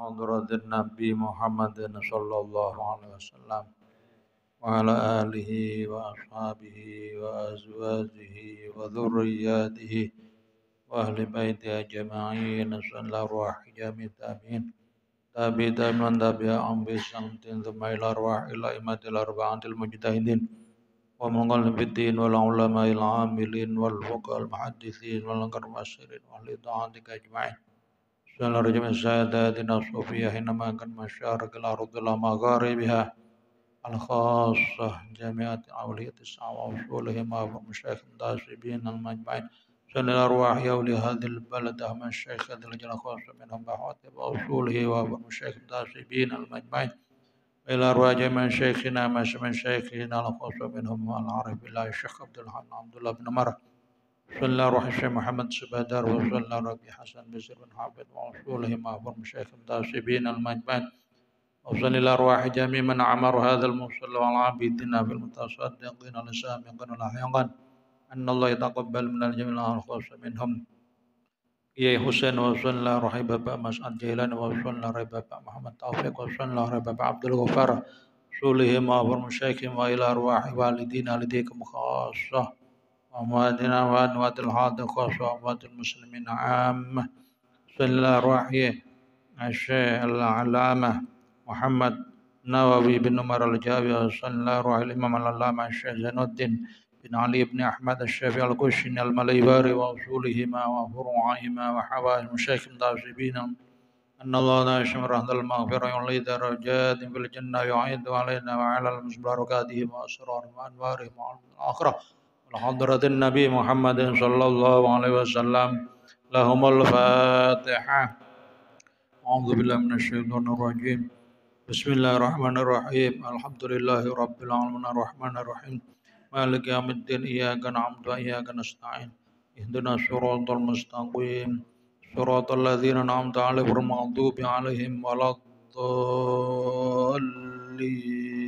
حضرة النبي محمد صلى الله عليه وسلم وعلى آله وأصحابه وأزواجه وذرياته وأهل بيته أجمعين صلى الله عليه وسلم تابي دائما تابعهم بشمت ثم إلى أرواح الأئمة الأربعة المجتهدين ومنقل في الدين والعلماء العاملين والفقهاء المحدثين والقرب الشرين وأهل طاعتك أجمعين على رجم الساداتنا الصوفية حينما كان مشارق الأرض إلى مغاربها الخاصة جامعة أولية الساعة وأصولهم ومشايخ الناصبين المجمعين سن الأرواح يولي هذه البلد أهم الشيخ ذي الجنة خاصة منهم بحواتب أصوله ومشايخ الناصبين المجمعين إلى أرواح جميع شيخنا ما من شيخنا الخاصة منهم العربي الله الشيخ عبد الحنان عبد الله بن مرة صلى رحمة محمد سبادار وصلى ربي حسن بزر بن حافظ وأصوله مع فرم شيخ الداسبين المجمعين وصل إلى أرواح جميع من عمر هذا المصلى والعابدين في المتصدقين السابقين الأحيان أن الله يتقبل من الجميع الخاص منهم Kiai Husain wa sallallahu alaihi Bapak Mas Adjilan wa sallallahu alaihi Bapak Muhammad Taufik wa sallallahu alaihi Bapak Abdul Ghafar sulihim wa musyakim wa ila arwahi walidina lidikum khassah أمواتنا وأموات خاصة وأموات المسلمين عامة بسم الله الرحيم الشيخ العلامة محمد نووي بن عمر الجابي صلى الله عليه الإمام العلامة الشيخ زين الدين بن علي بن أحمد الشافعي القشن المليباري وأصولهما وفروعهما وحوائج مشايخ المتعصبين أن الله لا يشمر أهل المغفرة يولي درجات في الجنة يعيد علينا وعلى المسلمين بركاتهم وأسرارهم وأنوارهم وعلى الآخرة الحضرة النبي محمد صلى الله عليه وسلم لهم الفاتحة أعوذ بالله من الشيطان الرجيم بسم الله الرحمن الرحيم الحمد لله رب العالمين الرحمن الرحيم مالك يوم الدين إياك نعبد وإياك نستعين اهدنا الصراط المستقيم صراط الذين أنعمت عليهم غير المغضوب عليهم ولا الضالين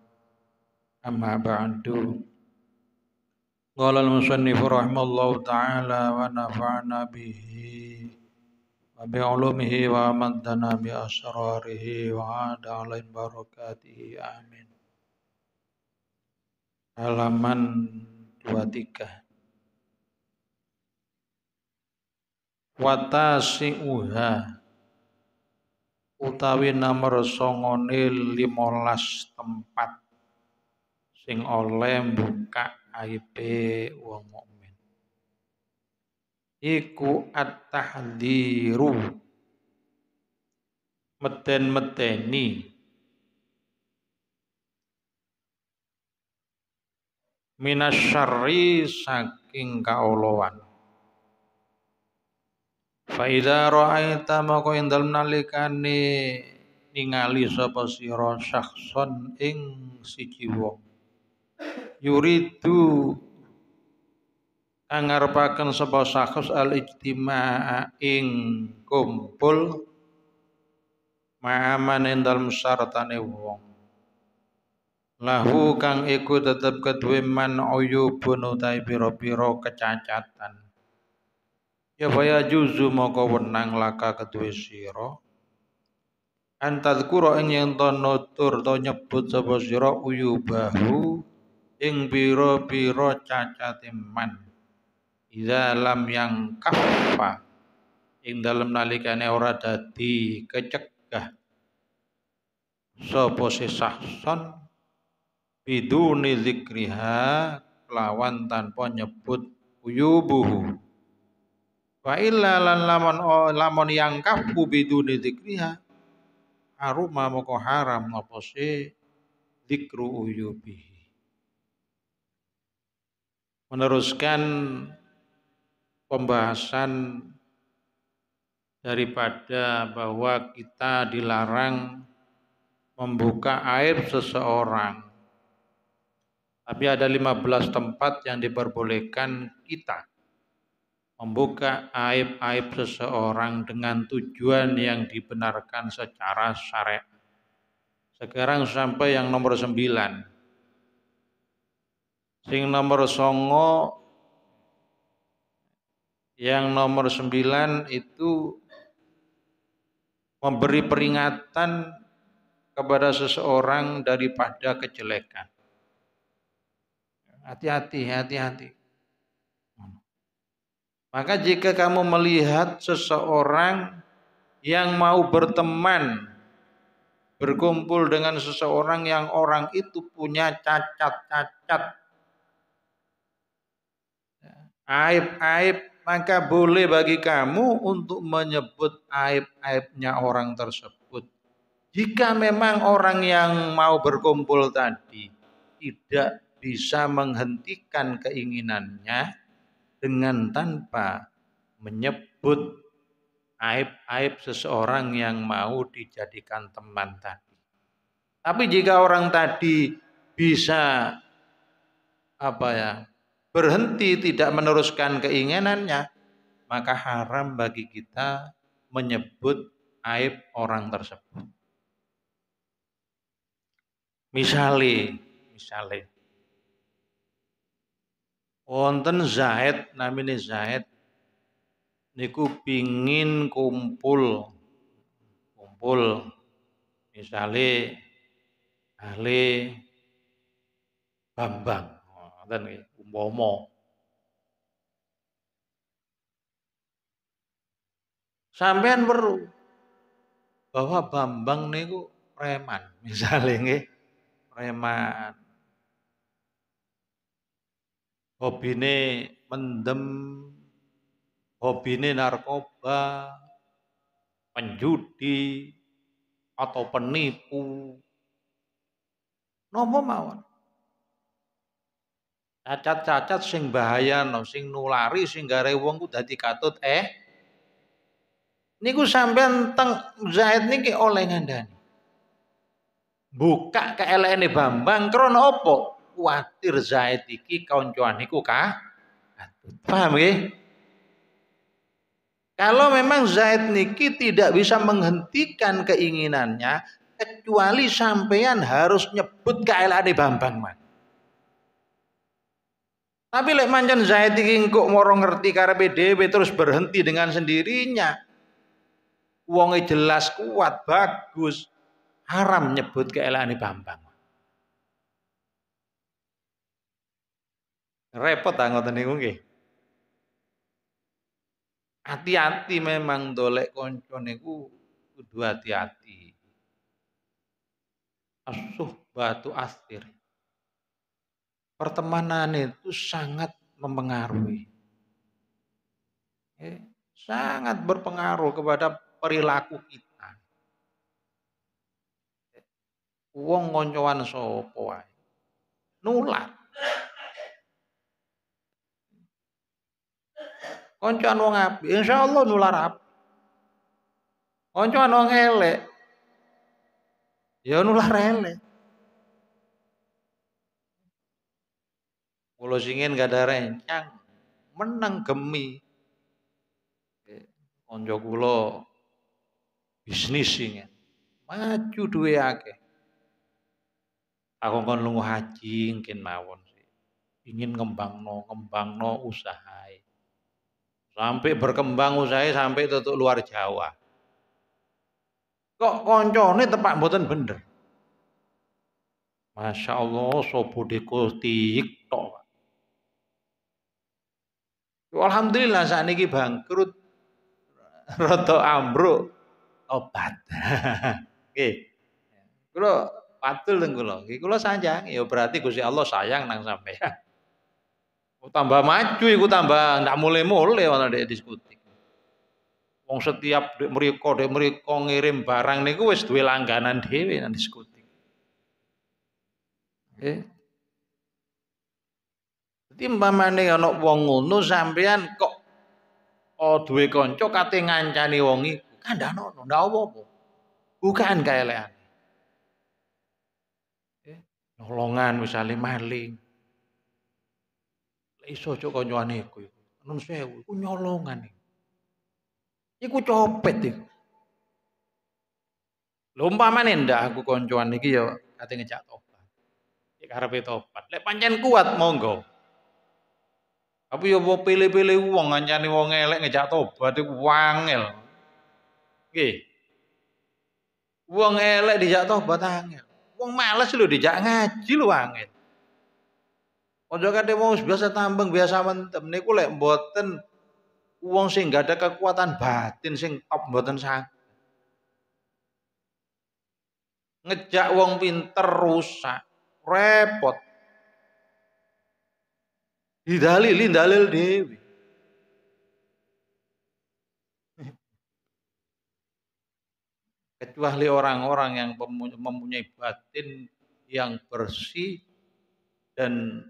amma ba'du qala al-musannif rahimallahu ta'ala wa nafa'na bihi wa bi'ulumihi wa maddana bi asrarihi wa ada alain barakatihi amin halaman 23 wata si'uha utawi nomor songone limolas tempat sing oleh buka aib wong mukmin iku at diru meten-meteni minasyari saking kaolowan Faida ra'aita maka indal dalem nalikane ningali sapa sira syakhson ing siji wong yuridu angarpaken sapa sakhus al ijtimaa ing kumpul ma'aman ing dalem wong lahu kang iku tetep kedue man uyubun utahe pira-pira kecacatan ya waya juzu moko wenang laka kedue sira antadkura ing yen to nutur to nyebut sapa sira uyubahu ing biro-biro cacate man iza lam yang kafa ing dalam nalikane ora dadi kecegah sapa so, sesahson biduni zikriha lawan tanpa nyebut uyubuhu wa illa lan lamon oh, lamon yang kafu biduni zikriha haruma moko haram apa se zikru uyubihi meneruskan pembahasan daripada bahwa kita dilarang membuka air seseorang. Tapi ada 15 tempat yang diperbolehkan kita membuka aib-aib seseorang dengan tujuan yang dibenarkan secara syariat. Sekarang sampai yang nomor 9. Sing nomor songo yang nomor sembilan itu memberi peringatan kepada seseorang daripada kejelekan. Hati-hati, hati-hati. Maka jika kamu melihat seseorang yang mau berteman, berkumpul dengan seseorang yang orang itu punya cacat-cacat aib-aib maka boleh bagi kamu untuk menyebut aib-aibnya orang tersebut. Jika memang orang yang mau berkumpul tadi tidak bisa menghentikan keinginannya dengan tanpa menyebut aib-aib seseorang yang mau dijadikan teman tadi. Tapi jika orang tadi bisa apa ya berhenti tidak meneruskan keinginannya, maka haram bagi kita menyebut aib orang tersebut. Misalnya, misalnya, Wonten Zaid, namanya Zaid niku pingin kumpul kumpul misalnya ahli Bambang. Wonten nggih umpomo. sampean perlu bahwa Bambang niku preman misalnya nggih preman hobine mendem hobi hobine narkoba penjudi atau penipu nopo mawon cacat-cacat sing bahaya no, sing nulari sing gare wong ku dadi katut eh niku sampean teng Zaid niki oleh ngandani buka ke keelene Bambang krono opo kuatir Zaid iki kancoan niku kah paham nggih kalau memang Zaid niki tidak bisa menghentikan keinginannya kecuali sampean harus nyebut ke keelane Bambang man tapi lek mancan Zaid iki morong moro ngerti karepe dhewe terus berhenti dengan sendirinya. Wonge jelas kuat, bagus. Haram nyebut keelaane Bambang. Repot ta ngoten niku nggih. Hati-hati memang dolek konco niku kudu hati-hati. asuh batu asir pertemanan itu sangat mempengaruhi. Ya, sangat berpengaruh kepada perilaku kita. Wong koncoan sopo Nular. Koncoan wong api, insya Allah nular api. Koncoan wong elek, ya nular elek. Kalau singin gak ada rencang, menang gemi. Onjo kulo bisnis singin. Maju duwe akeh. Aku kon lunga haji mungkin mawon sih. Ingin no, ngembang ngembang no usahai, Sampai berkembang usahai sampai tutup luar Jawa. Kok koncone tepak mboten bener. Masya Allah sopo Tiktok. Alhamdulillah saat ini bangkrut. Roto ambruk. Obat. Oke. Kulo patul dan kulo. Kulo sanjang. Ya berarti gusi Allah sayang nang sampean. tambah maju, iku tambah ndak mulai-mulai ana dek diskutik. Wong setiap dek mriko dek mriko ngirim barang nih wis duwe langganan dhewe nang diskutik. Oke, Okay. Dadi umpamane ana wong ngono sampean kok oh, duwe kanca kate ngancani wong iku, dah ndak apa-apa. Bukan kaelean. Eh, Nolongan misalnya maling. Iso cok konyoan iku. Nun sewu, iku nyolongan iku. Iku copet iku. lomba mana ndak aku koncoan iki ya kate ngejak tobat. Ya karepe tobat. Lek pancen kuat monggo. Tapi ya mau pilih-pilih uang, ngancani uang elek ngejak tobat uang wangel. Oke. uang elek dijak tobat angel. uang males lu dijak ngaji lu angel. Ojo kate wong biasa tambang biasa mentem niku lek mboten wong sing gak ada kekuatan batin sing top mboten sanggup. Ngejak wong pinter rusak, repot didalili dalil dewi. Kecuali orang-orang yang mempunyai batin yang bersih dan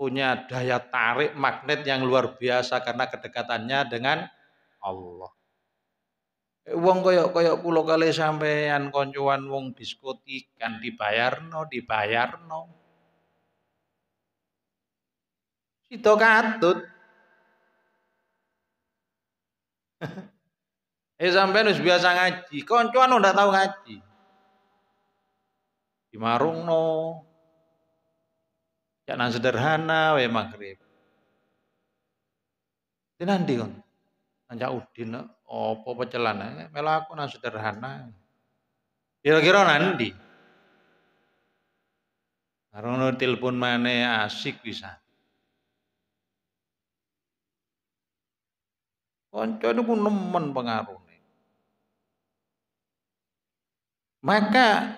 punya daya tarik magnet yang luar biasa karena kedekatannya dengan Allah. Eh, wong koyok koyok pulau kali sampean koncoan wong diskotikan dibayar no. itu katut. eh sampai nus biasa ngaji, koncoan anu udah tahu ngaji. Di marungno. Jangan sederhana wae maghrib. nanti kan. Ancak udin opo pecelan melaku aku nang sederhana. Kira-kira nanti. no telepon mana asik bisa. ini ku nemen pengaruhnya. Maka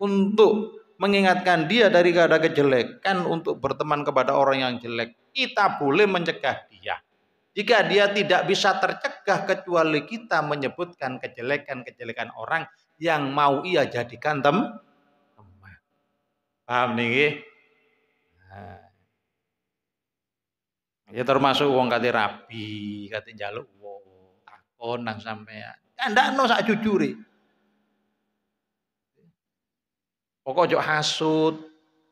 untuk mengingatkan dia dari keadaan kejelekan untuk berteman kepada orang yang jelek, kita boleh mencegah dia. Jika dia tidak bisa tercegah kecuali kita menyebutkan kejelekan-kejelekan orang yang mau ia jadikan tem teman. Paham nih? Nah. Ya termasuk wong kate rabi, kate jaluk Oh nang sampean. Kan no sak jujure. Pokok ojo hasut.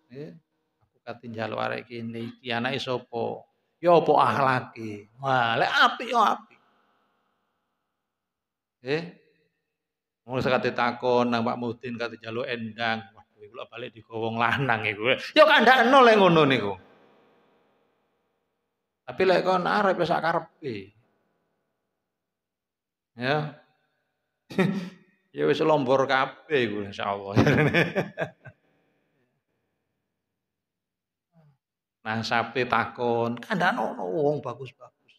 Eh, aku katin njaluk arek kene iki anake po Ya apa akhlake? Wah, lek api yo ya api. Eh. Mulu sakate takon nang Pak Mutin kate jalur endang. Waduh, kula balik di kowong lanang kan ya tidak kandakno lek ngono niku. Tapi lek kon arep ya sak karepe. Ya. ya wis lombor kabeh iku insyaallah. nah sapi takon, kandhane ono wong bagus-bagus.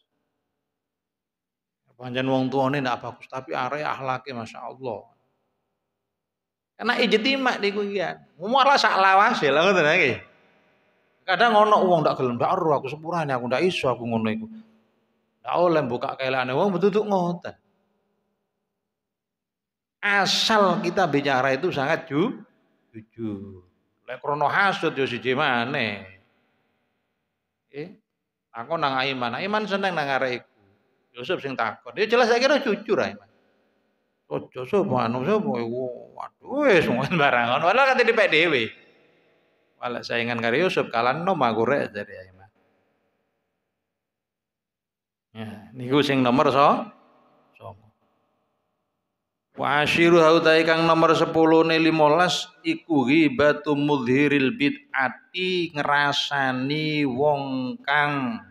Pancen wong tuane ndak bagus tapi arek akhlake masyaallah. Karena ijtimak niku iya Muara sak lawase lho ngoten iki. Kadang ono wong ndak gelem ndak aku sepurane aku ndak iso aku ngono iku. Ndak oleh buka kelane wong betutuk ngoten. Asal kita bicara itu sangat ju, jujur. Lek krono hasud yo siji maneh. Eh, aku nang Aiman, Aiman seneng nang arek Yusuf sing takon. dia ya jelas saya kira jujur Aiman. Ojo oh, sapa anu sapa oh, iku. Waduh wis barang ngono. Padahal kate dipek dhewe. Malah saingan karo Yusuf kalan nom aku rek dari Aiman. Ya, niku sing nomor so Wa asyiru hautai kang nomor 10 ne 15 iku ghibatu mudhiril bid'ati ngrasani wong kang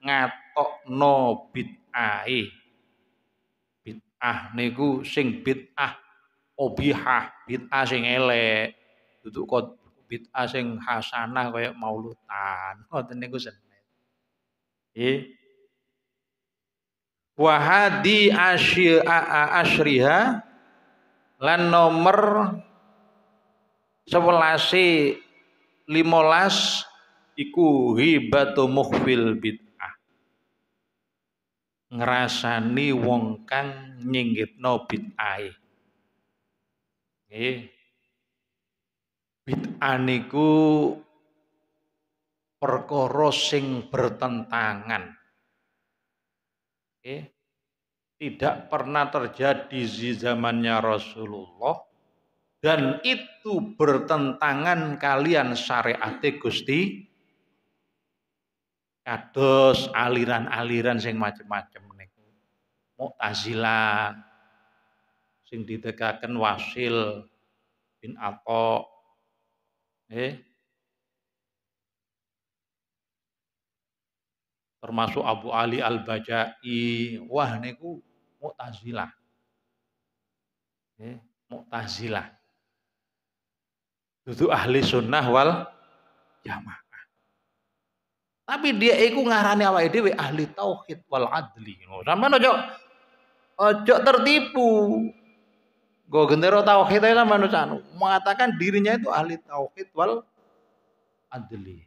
ngatokno bid'ahe. Bid'ah niku sing bid'ah obihah, bid'ah sing elek. Duduk kot bid'ah sing hasanah kaya maulutan. Ngoten niku seneng. Nggih wahadi asyriha lan nomor sewelasi e limolas iku hibatu mukfil bid'ah ngerasani wong kang no bid'ah e. nggih bid'ah niku perkara sing bertentangan okay, tidak pernah terjadi di zamannya Rasulullah dan itu bertentangan kalian syariat Gusti kados aliran-aliran sing macam-macam niku Mu'tazilah sing ditegakkan Wasil bin Atha eh termasuk Abu Ali Al-Bajai, wah niku Mu'tazilah. Eh, Mu'tazilah. itu ahli sunnah wal jamaah. Tapi dia iku ngarani awake dhewe ahli tauhid wal adli. Oh, sampeyan ojo ojo tertipu. Go gendero tauhid ae sama anu. mengatakan dirinya itu ahli tauhid wal adli.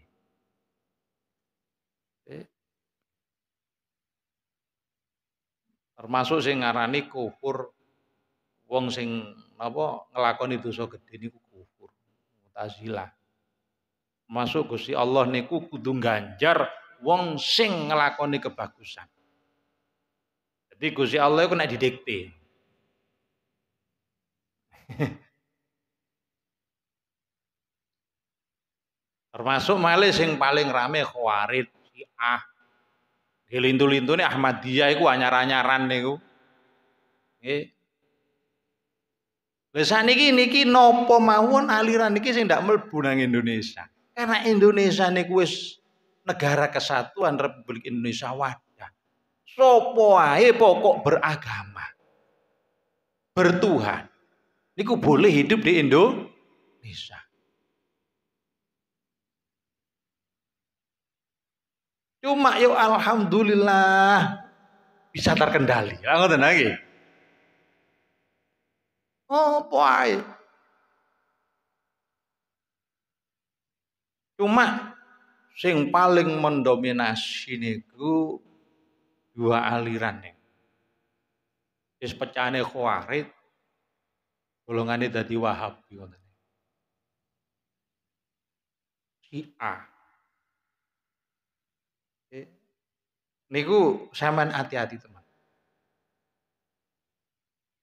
Termasuk sing ngarani kufur wong sing napa nglakoni dosa gedhe niku kufur. Mutazilah. Masuk Gusti Allah niku kudu ganjar wong sing nglakoni kebagusan. Jadi Gusti Allah iku nek didikte. Termasuk malah sing paling rame khawarid, syiah, lintu ini Ahmadiyah itu anyar-anyaran nih ku, Lesa niki niki nopo mawon aliran niki sing ndak mlebu Indonesia. Karena Indonesia niku wis negara kesatuan Republik Indonesia wadah. Sopo pokok beragama. Bertuhan. Niku boleh hidup di Indonesia. Cuma yo alhamdulillah bisa terkendali. Lah ya, ngoten lagi. Oh, boy. Cuma sing paling mendominasi niku dua aliran nih. Wis pecahane Khawarij golongane dadi Wahabi ngoten. Syiah Niku saman hati-hati teman.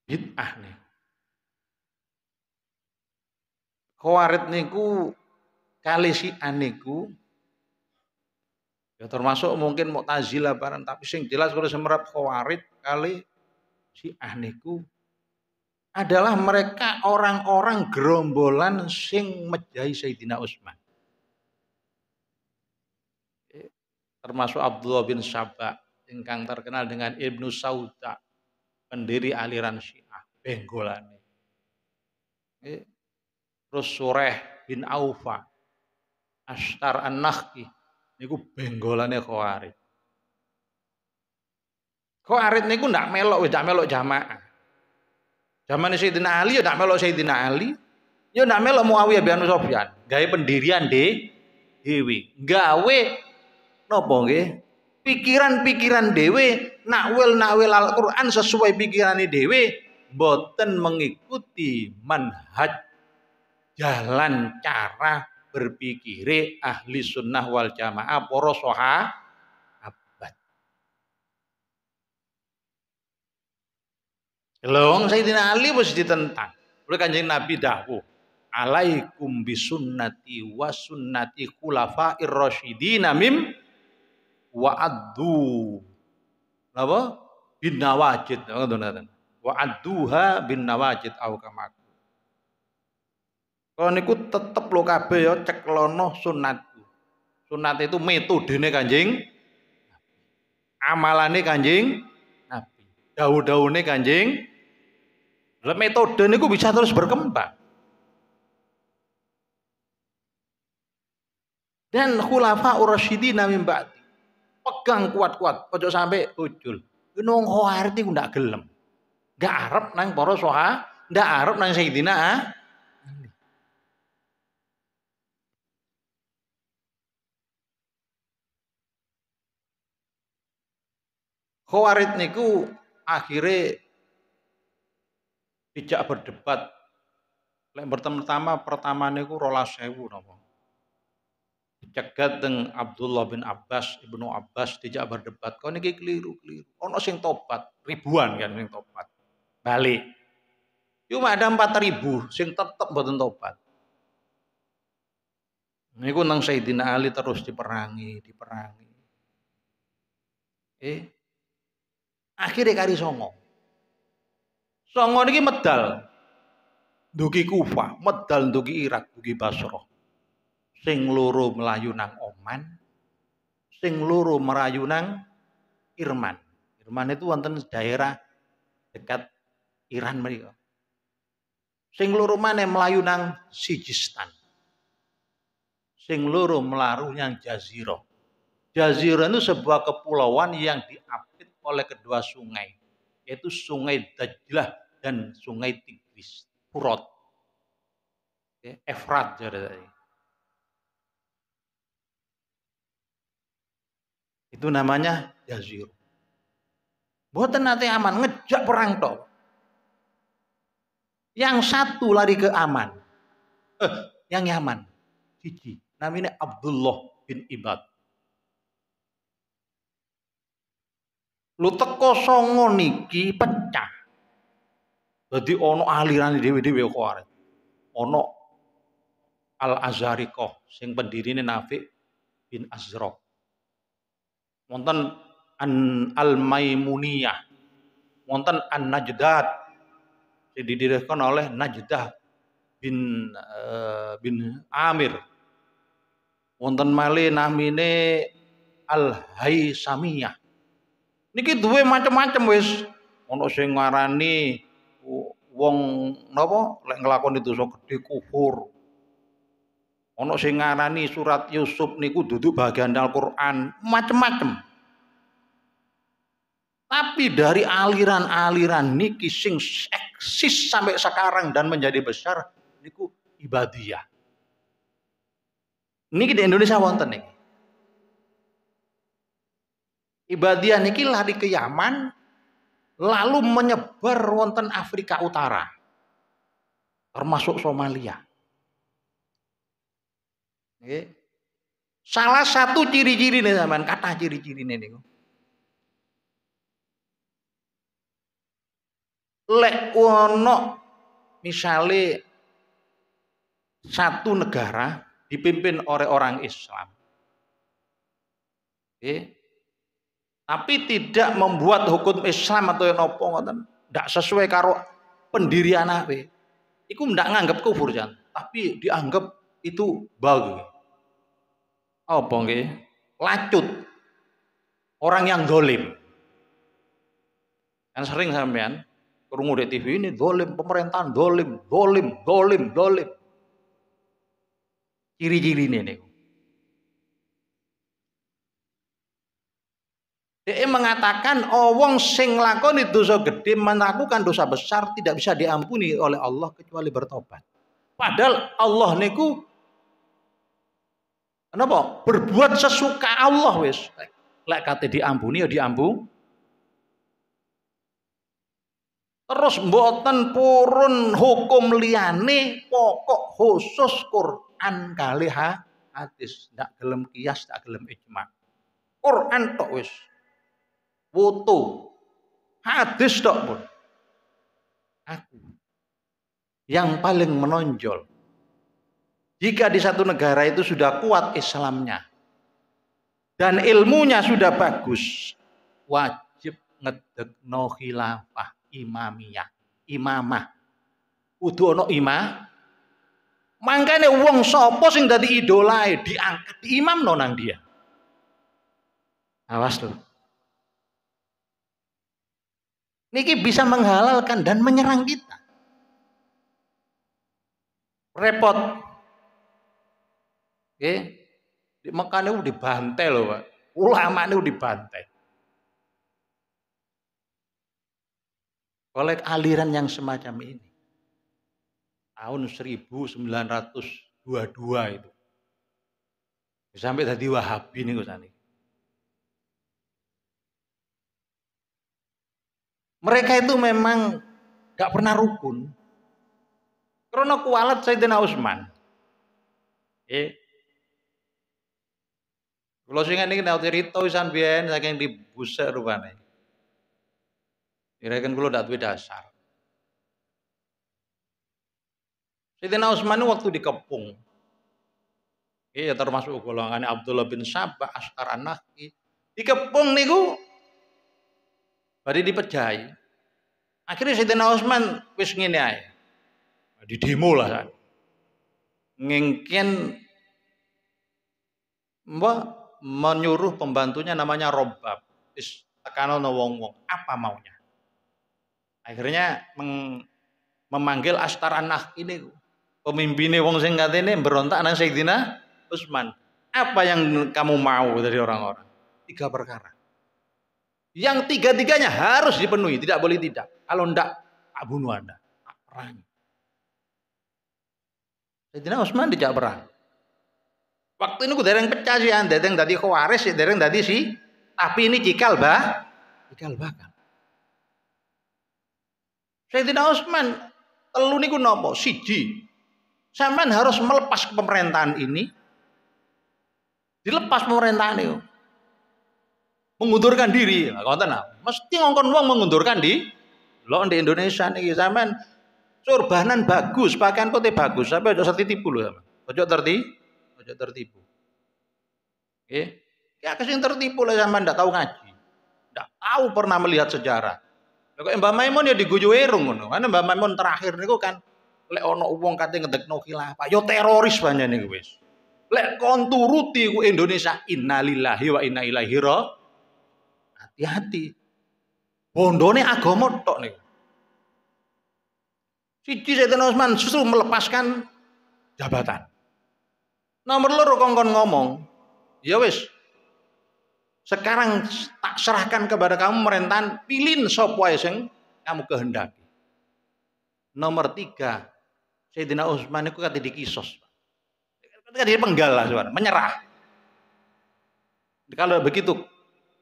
Bid'ah nih. Khawarid niku kali si aniku ya termasuk mungkin mau ta'zila barang tapi sing jelas kalau semerap Khawarid kali si aniku adalah mereka orang-orang gerombolan sing mejahi Sayyidina Utsman. termasuk Abdullah bin Sabah yang terkenal dengan Ibnu Sauda pendiri aliran Syiah benggolane terus Sureh bin Aufa Ashtar An-Nahki niku benggolane Khawarij arit niku ndak melok wis ndak melok jamaah Zaman Sayyidina Ali ya ndak melok Sayyidina Ali ya ndak melok Muawiyah bin Sufyan gawe pendirian de dewi gawe Nopo, nggih? Pikiran-pikiran wel nakwil-nakwil Al-Qur'an sesuai pikiran dewe boten mengikuti manhaj jalan cara berpikir ahli sunnah wal jamaah para abad. Lho Sayyidina Ali wis ditentang. Oleh Kanjeng Nabi dahu. "Alaikum bisunnati wa sunnati khulafair rasyidin mim wa'addu apa bin nawajid ngoten wa'adduha bin nawajid au kamaku kalau niku tetep lo kabeh ya ceklono lono sunat itu metodene kanjing. amalane kanjeng nabi daun kanjing. kanjeng metode niku bisa terus berkembang dan khulafa urasyidina min ba'd pegang kuat-kuat ojo sampai ujul nungho arti ku ndak gelem gak Arab nang para soha gak Arab nang sayyidina ah. niku akhirnya tidak berdebat. bertemu pertama pertama niku rolas sewu nopo cegat teng Abdullah bin Abbas, Ibnu Abbas tidak berdebat, kau niki keliru-keliru. nasi sing topat ribuan kan sing tobat. Balik. Cuma ada empat ribu sing tetep topat, ini Niku nang Sayyidina Ali terus diperangi, diperangi. Eh, akhirnya kari songo. Songo niki medal. duki Kufa, medal duki Irak, duki Basrah sing loro melayu nang Oman, sing loro merayu nang Irman. Irman itu wonten daerah dekat Iran mereka. Sing loro mana melayu nang Sijistan. Sing loro melaruh nang Jazirah. Jazirah itu sebuah kepulauan yang diapit oleh kedua sungai, yaitu Sungai Dajlah dan Sungai Tigris, Purot. Efrat jadi Itu namanya jazir. Buat nanti aman, ngejak perang top, Yang satu lari ke aman. Eh, yang nyaman. Cici. Namanya Abdullah bin Ibad. Lu teko songo niki pecah. Jadi ono aliran dewi-dewi kuar. Ono Al Azharikoh sing ini Nafi bin Azrok wonten an al maimuniyah wonten an najdat didirikan oleh najdah bin uh, bin amir wonten male namine al haisamiyah niki duwe macam-macam wis ana sing ngarani wong napa lek nglakoni dosa gedhe kufur Ono sing ngarani surat Yusuf niku duduk bagian Al-Qur'an, macem-macem. Tapi dari aliran-aliran niki sing eksis sampai sekarang dan menjadi besar niku ibadiah. Niki di Indonesia wonten niki. Ibadiah niki lari ke Yaman lalu menyebar wonten Afrika Utara termasuk Somalia. Okay. Salah satu ciri-ciri nih zaman, kata ciri-ciri nih nih. Lek wono misalnya satu negara dipimpin oleh orang Islam. Okay. Tapi tidak membuat hukum Islam atau yang nopo ngoten, ndak sesuai karo pendirian apa. Iku ndak nganggap kufur jan, tapi dianggap itu bagus apa nggih? Lacut. Orang yang dolim. Kan sering sampean kerungu di TV ini dolim pemerintahan dolim dolim dolim dolim ciri-ciri ini nih Dia mengatakan oh wong sing lakoni dosa gede melakukan dosa besar tidak bisa diampuni oleh Allah kecuali bertobat. Padahal Allah niku Kenapa? Berbuat sesuka Allah wis. Lek kate diampuni ya diampu. Terus mboten purun hukum liyane pokok khusus Quran kali ha hadis, ndak gelem kias, ndak gelem ijma. Quran tok wis. Wutu. Hadis tok pun. Aku yang paling menonjol jika di satu negara itu sudah kuat Islamnya dan ilmunya sudah bagus, wajib no khilafah imamiyah, imamah. Kudu ono imah. Mangkane wong sapa sing dadi idolae diangkat di imam no nang dia. Awas loh. Niki bisa menghalalkan dan menyerang kita. Repot Oke, Di Mekah niku dibantai loh Pak. Ulama niku dibantai. Oleh aliran yang semacam ini. Tahun 1922 itu. Sampai tadi Wahabi ini Kusani. Mereka itu memang gak pernah rukun. Karena kualat Sayyidina Usman. Eh, Kula sing niki nek cerita wisan biyen saking dibusek rupane. Kira-kira kula ndak duwe dasar. Sayyidina Utsman waktu dikepung. Iya termasuk golongan Abdullah bin Sabah Askar Anaki. Dikepung niku bari dipejai. Akhirnya Sayyidina Utsman wis ngene ae. Di demo lah. Ngingkin mbak menyuruh pembantunya namanya Robab. Is wong-wong, apa maunya? Akhirnya memanggil Astaranah ini pemimpin wong sing katene berontak nang Sayyidina Usman, Apa yang kamu mau dari orang-orang? Tiga perkara. Yang tiga-tiganya harus dipenuhi, tidak boleh tidak. Kalau ndak, tak bunuh Anda, perang. Sayyidina Usman tidak perang. Waktu ini dereng pecah sih, dereng dadi khawaris, dereng tadi si. Tapi ini cikal bah, cikal bakal. Sayyidina Utsman telu niku nopo? Siji. Sampean harus melepas pemerintahan ini. Dilepas pemerintahan itu. Mengundurkan diri. Konten Mesti ngongkon wong mengundurkan di lo di Indonesia nih sampean surbanan bagus, pakaian kote bagus, sampai ojo tertipu lho. Ojo tertipu aja tertipu. Oke? Ya kesing tertipu lah zaman, ndak tahu ngaji. Ndak tahu pernah melihat sejarah. Lah kok Mbak Maimun ya diguyu erung ngono. Kan Mbak Maimun terakhir niku kan lek ana wong kate ngedekno khilafah, yo ya teroris banyak niku wis. Lek kon turuti ku Indonesia innalillahi wa inna ilaihi Hati-hati. Bondone agama tok niku. Siji Sayyidina Utsman susu melepaskan jabatan. Nomor loro kongkon ngomong, ya wis. Sekarang tak serahkan kepada kamu merentan pilin sopwaiseng yang kamu kehendaki. Nomor tiga, Sayyidina Utsman itu kata dikisos. Kata dia penggal lah, suara, menyerah. Kalau begitu,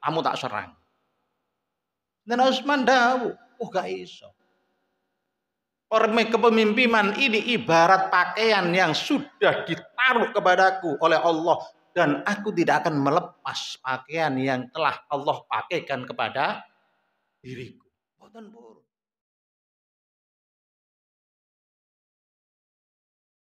kamu tak serang. Dan Utsman dah, oh gak iso. Orme kepemimpinan ini ibarat pakaian yang sudah ditaruh kepadaku oleh Allah dan aku tidak akan melepas pakaian yang telah Allah pakaikan kepada diriku.